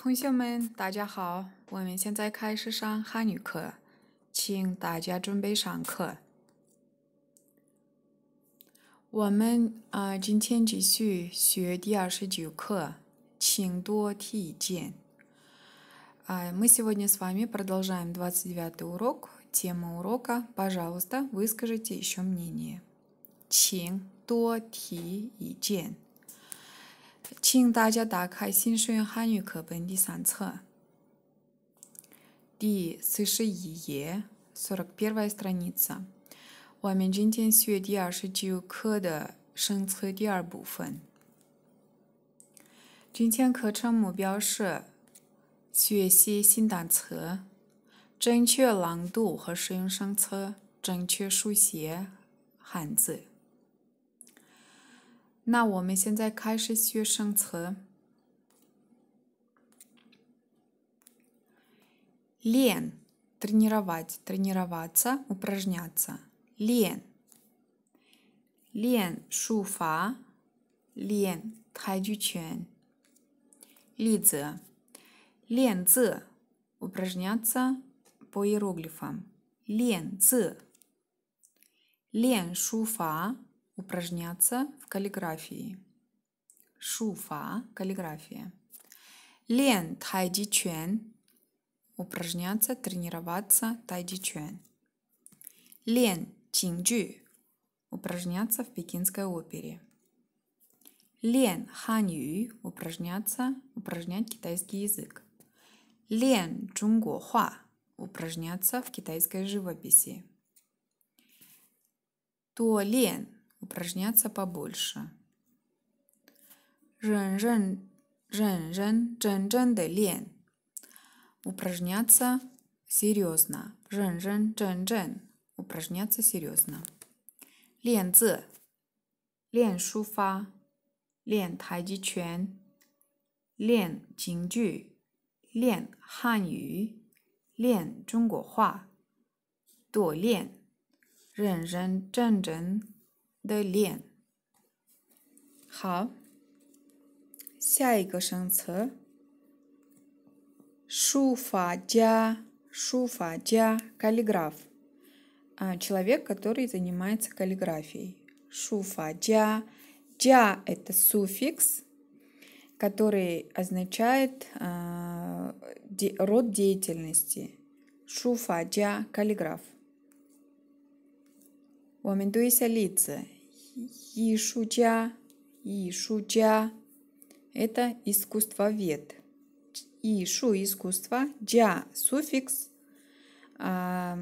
同学们，大家好，我们现在开始上汉语课，请大家准备上课。我们啊、呃，今天继续学第二十九课，请多提见。А э, мы сегодня с вами продолжаем двадцать девятый урок. Тема урока «Пожалуйста, выскажите еще мнение». 请多提意见。请大家打开《新用汉语课本》第三册第四十一页 s u r p i e t r a s t r a n i t a 我们今天学第二十九课的生词第二部分。今天课程目标是学习新单词，正确朗读和使用生词，正确书写汉字。那我们现在开始学生词。Лен – тренировать, тренироваться, упражняться. Лен. Лен – шуфа. Лен – тайджучен. Лидзе. Лен цзы – упражняться по иероглифам. Лен цзы. Лен шуфа упражняться в каллиграфии. Шуфа – каллиграфия. Лен тайди чуэн – упражняться, тренироваться тайди чуэн. Лен чинджу – упражняться в пекинской опере. Лен ханью – упражняться, упражнять китайский язык. Лен чунго хуа – упражняться в китайской живописи. То лен упражняться побольше. Жен, жен, жен, жен, жен, жен, де лен. Упражняться серьезно. Жен, жен, жен, жен. Упражняться серьезно. Лен цы. Лен шуфа. Лен тайджи чуэн. Лен кинджу. Лен хан ю. Лен чунго хуа. До лен. Жен, жен, жен, жен. 的脸。好，下一个生词，书法家，书法家，каллиграф，а, человек, который занимается каллиграфией. Шуфаджа. Джа – это суффикс, который означает э, де, род деятельности. Шуфаджа – каллиграф. Оментуйся лица. Ишуджа, Ишуджа. Это искусствовед. Ишу – искусство, джа – суффикс, а,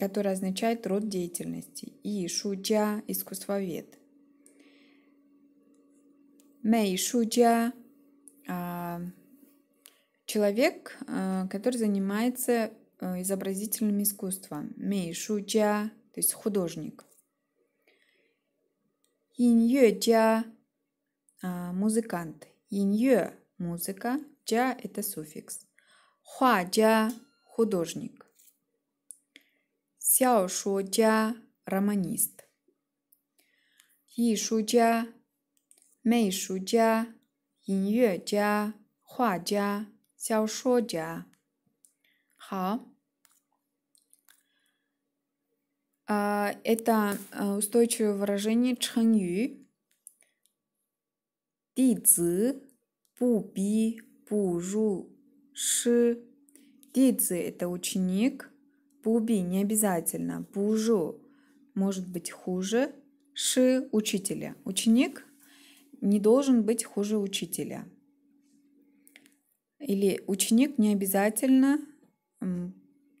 который означает род деятельности. Ишу джа – искусствовед. Мэй шуджа а, – человек, а, который занимается э, изобразительным искусством. Мэй шуджа – то есть художник. Инье джа а, музыкант. Инье музыка. Джа это суффикс. Хуа джа художник. Сяо шу джа романист. Yi шу джа. Мэй шу джа. Инье джа. Хуа джа. Сяо шо джа. 好。А, это э, устойчивое выражение чхэнью. Ди цзы, пужу ши. Ди это ученик. пуби не обязательно. пужу может быть хуже. Ши – учителя. Ученик не должен быть хуже учителя. Или ученик не обязательно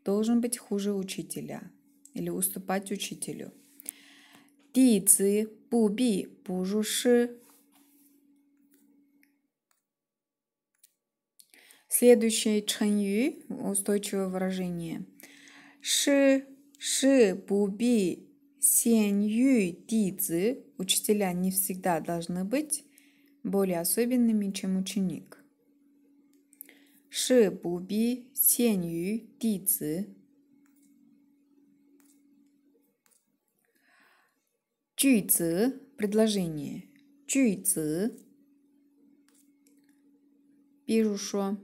должен быть хуже учителя или уступать учителю. Ди ци бу би бу жу ши. Следующее чэнью, устойчивое выражение. Ши, ши, бу би, сен ю, ди ци. Учителя не всегда должны быть более особенными, чем ученик. Ши, буби би, сен ю, ди ци. 句子, предложение. Чуйцы. Пирушо.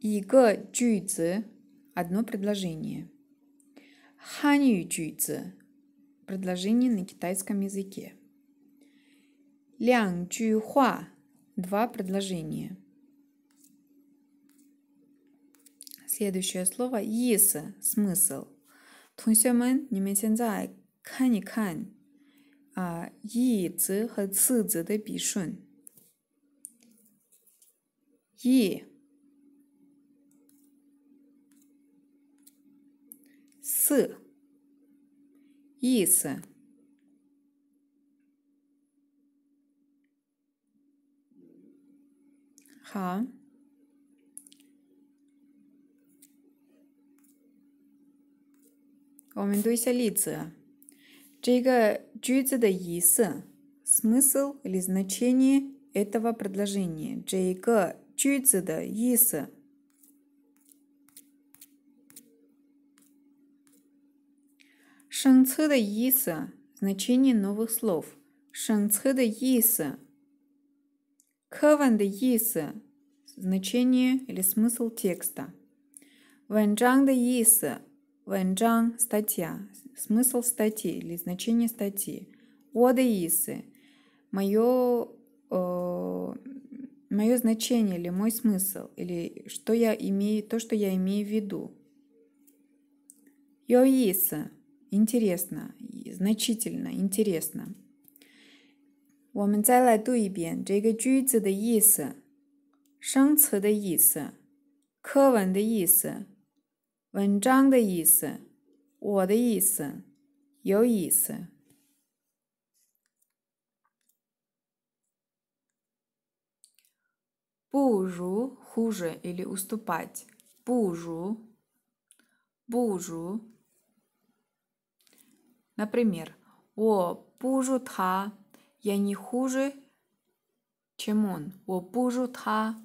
Иго одно предложение. Ханью предложение на китайском языке. Лян два предложения. Следующее слово – есы – смысл. 同学们，你们现在看一看啊，义字和次字的笔顺：义、色，意思。好，我们读一下例子。这个句子的意思，смысл или значение этого предложения. 这个句子的意思。Шанцы значение новых слов. Шанцы 的意思，каван значение или смысл текста. 文章的意思 Вэнджан – статья, смысл статьи или значение статьи. Уодаисы э, – мое, мое значение или мой смысл, или что я имею, то, что я имею в виду. Йоиса – интересно, значительно, интересно. 我们再来读一遍这个句子的意思：生词的意思，课文的意思。文章的意思，我的意思，有意思。Бужу – хуже или уступать. Бужу. Бужу. Например, «О бужу та» – «Я не хуже, чем он». «О бужу та».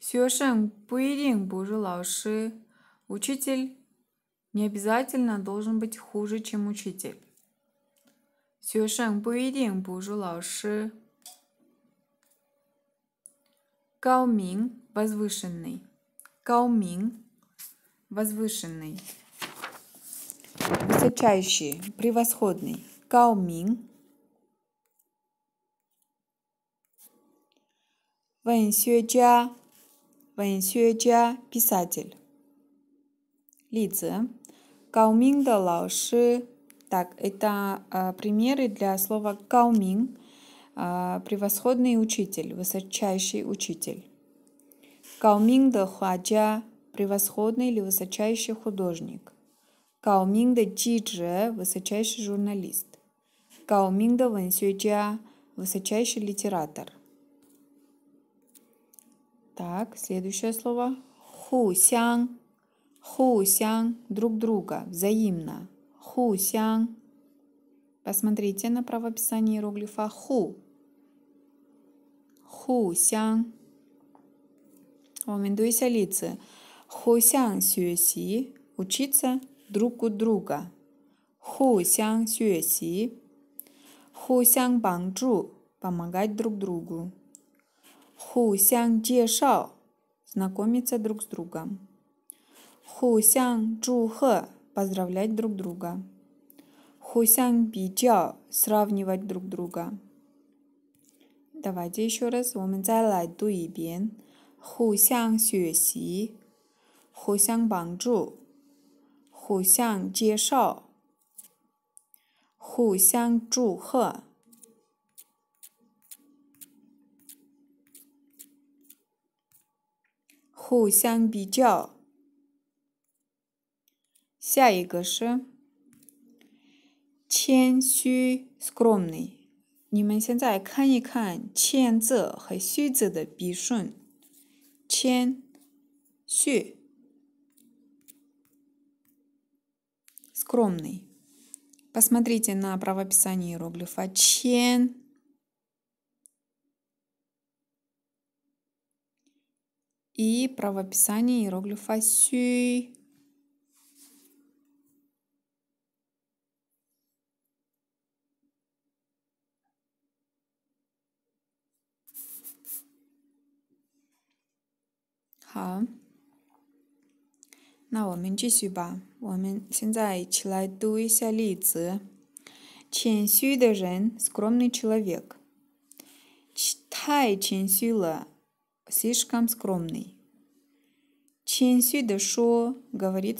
学生不一定不是老师。Учитель не обязательно должен быть хуже, чем учитель. 学生不一定不如老师。高明 возвышенный. 高明 возвышенный. Высочайший, превосходный. 高明. Вэньсюэ 文学家 писатель лица, Лидзе. Кауминга лауши. Так, это э, примеры для слова каумин. Э, а, превосходный учитель, высочайший учитель. Кауминда хуаджа. Превосходный или высочайший художник. Кауминда джидже. Высочайший журналист. Кауминда вэнсюджа. Высочайший литератор. Так, следующее слово. Хусян. Хусян друг друга, взаимно. Хусян. Посмотрите на правописание иероглифа ху. Хусян. Рекомендуйся лица. Хусян сюэси. Учиться друг у друга. Хусян сюэси. Хусян банджу. Помогать друг другу. Хусян джешао. Знакомиться друг с другом. 互相祝贺、祝贺对方；互相比较、比较对方。大家说的是，我们再来读一遍：互相学习、互相帮助、互相介绍、互相祝贺、互相比较。下一个是谦虚 （скромный）。你们现在看一看“谦”字和“虚”字的笔顺。谦虚 （скромный）。Посмотрите на правописание иероглифа «чен». И правописание иероглифа «сюй». скромный человек. слишком 那我们继续吧。我们现在一起来读一下例子。谦虚的人，скромный человек。太谦虚了，слишком скромный。谦虚的说，говорит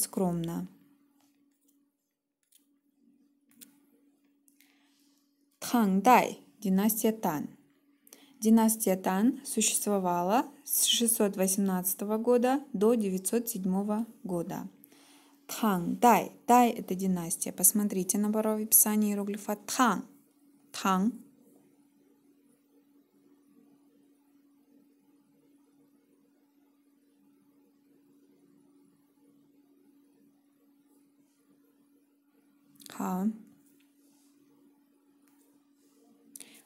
династия Тан。Династия Тан существовала с 618 года до 907 года. Тханг, Дай, Дай – это династия. Посмотрите на борове писание иероглифа Тханг. Тханг. Ха.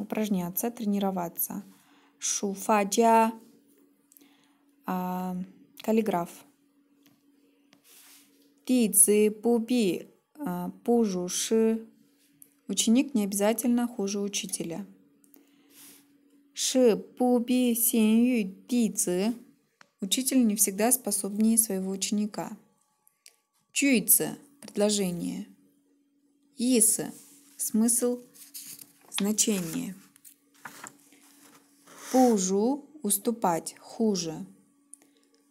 упражняться, тренироваться. Шуфаджа, а, каллиграф. Тицы, пуби, пужуши. А, Ученик не обязательно хуже учителя. Ши, пуби, синью, тицы. Учитель не всегда способнее своего ученика. Чуйцы – предложение. Исы – смысл Значение. Пужу – уступать, хуже.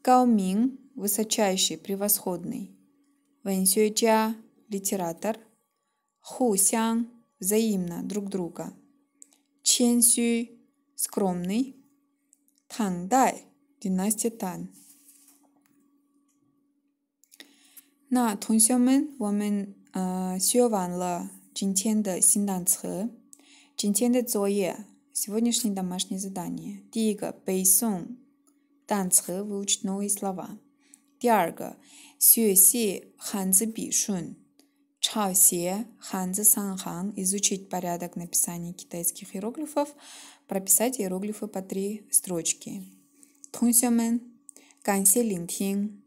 Каомин – высочайший, превосходный. Вэньсюэча – литератор. Хусян – взаимно, друг друга. Ченсюй – скромный. Тандай – династия Тан. 那同学们，我们呃学完了今天的新单词。今天的作业，сегодняшнее домашнее задание。第一个，бейсун，单词，выучить новые слова。第二个，学习汉字笔顺，抄写汉字三行，изучить порядок написания китайских иероглифов, прописать иероглифы по три строчки. 同学们，感谢聆听。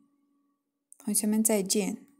同学们再见。